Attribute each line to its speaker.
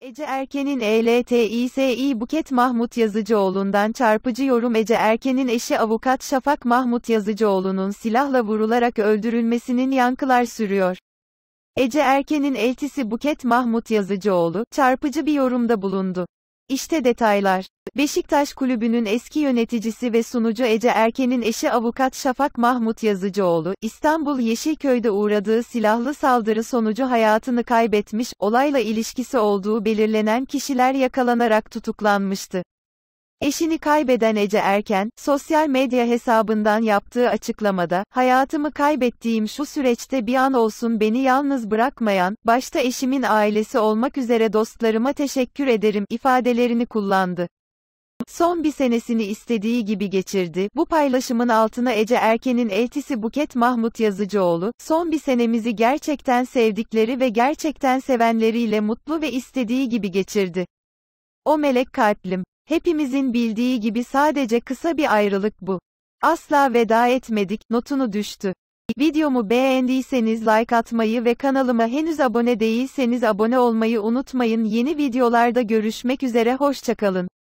Speaker 1: Ece Erken'in ELTİSİ Buket Mahmut Yazıcıoğlu'ndan çarpıcı yorum Ece Erken'in eşi avukat Şafak Mahmut Yazıcıoğlu'nun silahla vurularak öldürülmesinin yankılar sürüyor. Ece Erken'in eltisi Buket Mahmut Yazıcıoğlu, çarpıcı bir yorumda bulundu. İşte detaylar. Beşiktaş Kulübü'nün eski yöneticisi ve sunucu Ece Erken'in eşi avukat Şafak Mahmut Yazıcıoğlu, İstanbul Yeşilköy'de uğradığı silahlı saldırı sonucu hayatını kaybetmiş, olayla ilişkisi olduğu belirlenen kişiler yakalanarak tutuklanmıştı. Eşini kaybeden Ece Erken, sosyal medya hesabından yaptığı açıklamada, hayatımı kaybettiğim şu süreçte bir an olsun beni yalnız bırakmayan, başta eşimin ailesi olmak üzere dostlarıma teşekkür ederim ifadelerini kullandı. Son bir senesini istediği gibi geçirdi. Bu paylaşımın altına Ece Erken'in eltisi Buket Mahmut Yazıcıoğlu, son bir senemizi gerçekten sevdikleri ve gerçekten sevenleriyle mutlu ve istediği gibi geçirdi. O melek kalplim. Hepimizin bildiği gibi sadece kısa bir ayrılık bu. Asla veda etmedik, notunu düştü. Videomu beğendiyseniz like atmayı ve kanalıma henüz abone değilseniz abone olmayı unutmayın. Yeni videolarda görüşmek üzere hoşçakalın.